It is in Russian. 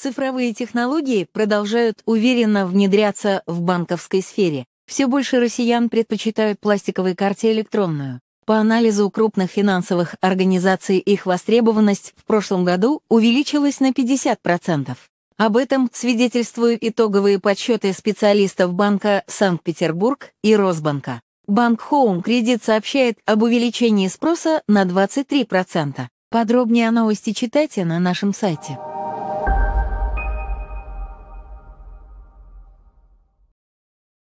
Цифровые технологии продолжают уверенно внедряться в банковской сфере. Все больше россиян предпочитают пластиковые карты электронную. По анализу крупных финансовых организаций их востребованность в прошлом году увеличилась на 50%. Об этом свидетельствуют итоговые подсчеты специалистов Банка Санкт-Петербург и Росбанка. Банк Хоум Кредит сообщает об увеличении спроса на 23%. Подробнее о новости читайте на нашем сайте.